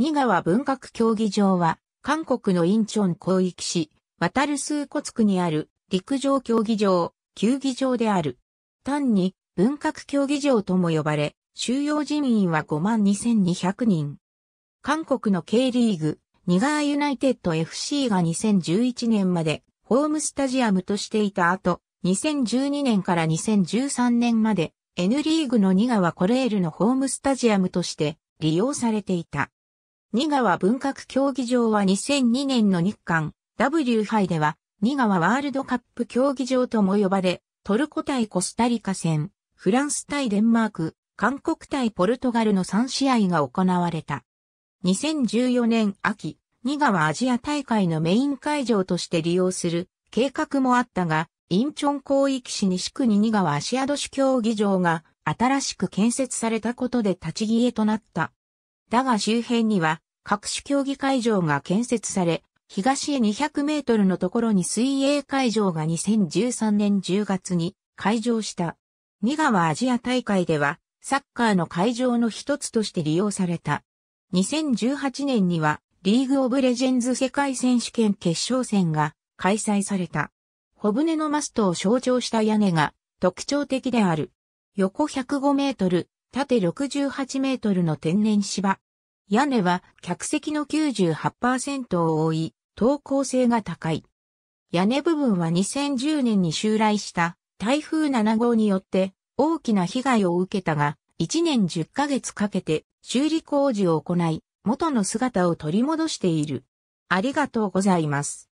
ガ川文学競技場は、韓国のインチョン広域市、渡るスーコツ区にある陸上競技場、球技場である。単に文学競技場とも呼ばれ、収容人員は52,200人。韓国の K リーグ、ニガーユナイテッド FC が2011年までホームスタジアムとしていた後、2012年から2013年まで N リーグのニガワコレールのホームスタジアムとして利用されていた。仁川文革競技場は2002年の日韓 W 杯では仁川ワールドカップ競技場とも呼ばれ、トルコ対コスタリカ戦、フランス対デンマーク、韓国対ポルトガルの3試合が行われた。2014年秋、仁川アジア大会のメイン会場として利用する計画もあったが、インチョン広域市西区に仁川シア都市競技場が新しく建設されたことで立ち消えとなった。だが周辺には各種競技会場が建設され、東へ200メートルのところに水泳会場が2013年10月に開場した。2川アジア大会では、サッカーの会場の一つとして利用された。2018年には、リーグオブレジェンズ世界選手権決勝戦が開催された。小舟のマストを象徴した屋根が特徴的である。横105メートル、縦68メートルの天然芝、屋根は客席の98%を覆い、投稿性が高い。屋根部分は2010年に襲来した台風7号によって大きな被害を受けたが、1年10ヶ月かけて修理工事を行い、元の姿を取り戻している。ありがとうございます。